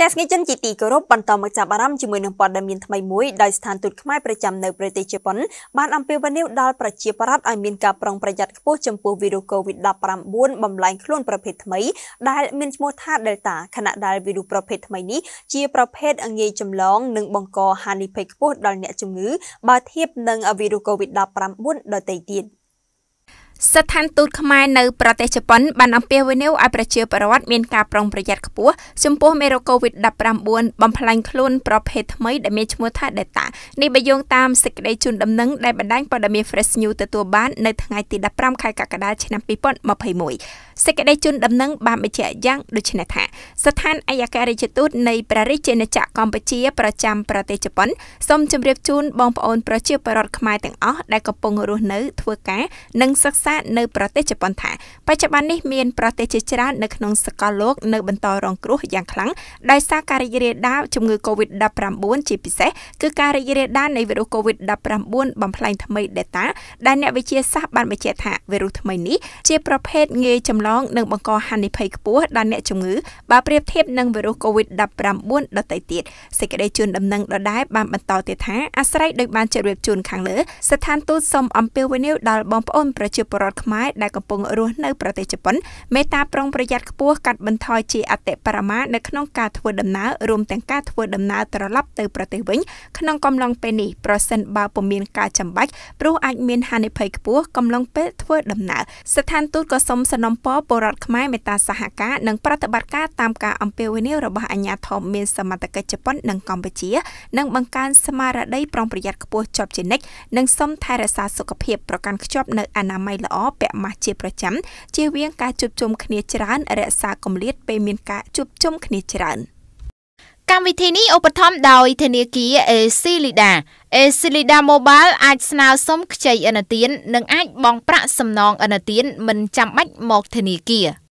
ទស្សនិកជនជាទីគោរពបន្តមកចាប់អារម្មណ៍ជាមួយនឹងព័ត៌មានថ្មីមួយដោយស្ថានទូតខ្មែរប្រចាំនៅប្រទេសជប៉ុនបានអំពាវនាវដល់ប្រជាពលរដ្ឋឲ្យមានការប្រុងប្រយ័ត្នខ្ពស់ចំពោះវីរុស COVID-19 បំលែងខ្លួនប្រភេទថ្មីដែលមានឈ្មោះថា Delta ខណៈដែលវីរុសប្រភេទថ្មីនេះជាប្រភេទងាយចម្លងនិងបង្កហានិភ័យខ្ពស់ដល់អ្នកជំងឺបើធៀបនឹងវីរុស COVID-19 ដទៃទៀត។ស្ថានទូតខ្មែរនៅប្រទេសជប៉ុនបានអំពាវនាវឲ្យប្រជាពលរដ្ឋមានការប្រុងប្រយ័ត្នខ្ពស់ចំពោះមេរោគ COVID-19 បំផ្លាញខ្លួនប្រភេទថ្មីដែលមានឈ្មោះថា Delta នេះបើយោងតាមសេចក្តីជូនដំណឹងដែលបណ្ដាញព័ត៌មាន Fresh News ទទួលបាននៅថ្ងៃទី15ខែកក្កដាឆ្នាំ2021សេចក្តីជូនដំណឹងបានបញ្ជាក់យ៉ាងដូចនេះថាស្ថានអយ្យការរាជទូតនៃព្រះរាជាណាចក្រកម្ពុជាប្រចាំប្រទេសជប៉ុនសូមជម្រាបជូនបងប្អូនប្រជាពលរដ្ឋខ្មែរទាំងអស់ដែលកំពុងរស់នៅធ្វើការនិងសិក្សាសាស្ត្រនៅប្រទេសជប៉ុនថាបច្ចុប្បន្ននេះមានប្រទេសជាច្រើននៅក្នុងសកលលោកនៅបន្តរងគ្រោះយ៉ាងខ្លាំងដោយសារការរីករាលដាលជំងឺ Covid-19 ជាពិសេសគឺការរីករាលដាលនៃវីរុស Covid-19 បំផ្លែងថ្មី Delta ដែលអ្នកវិទ្យាសាស្ត្របានបញ្ជាក់ថាវីរុសថ្មីនេះជាប្រភេទងាយចម្លងនិងបង្កហានិភ័យខ្ពស់ដល់អ្នកជំងឺបើប្រៀបធៀបនឹងវីរុស Covid-19 ដទៃទៀតសេចក្តីជូនដំណឹងដដែលបានបន្តទៀតថាអាស្រ័យដោយបានជម្រាបជូនខាងលើស្ថានទូតសូមអំពាវនាវដល់បងប្អូនប្រជាពលពលរដ្ឋខ្មែរដែលកំពុងរស់នៅប្រទេសជប៉ុនមេត្តាប្រុងប្រយ័ត្នខ្ពស់កាត់បន្ថយជាអតិបរមានៅក្នុងការធ្វើដំណើររួមទាំងការធ្វើដំណើរត្រឡប់ទៅប្រទេសវិញក្នុងកំឡុងពេលនេះប្រសិនបើពុំមានការចាំបាច់ព្រោះអាចមានហានិភ័យខ្ពស់កំឡុងពេលធ្វើដំណើរស្ថានទូតក៏សូមសនំពរពលរដ្ឋខ្មែរមេត្តាសហការនិងប្រតិបត្តិការតាមការអំពាវនាវរបស់អាជ្ញាធរមានសមត្ថកិច្ចជប៉ុននិងកម្ពុជា និងបង្កើនស្មារតីប្រុងប្រយ័ត្នខ្ពស់ជាប់ជានិច្ចនិងសូមថែរក្សាសុខភាពប្រកាន់ខ្ជាប់នៅអនាម័យល្អពាក់ម៉ាស់ជាប្រចាំជៀសវាងការជួបជុំគ្នាច្រើនរក្សាកម្លាតពេលមានការជួបជុំគ្នាច្រើន។កម្មវិធីនេះឧបត្ថម្ភដោយធនាគារ Esilida Esilida Mobile អាចស្នើសុំខ្ចីឥណទាននិងអាចបង់ប្រាក់សំណងឥណទានមិនចាំបាច់មកធនាគារ។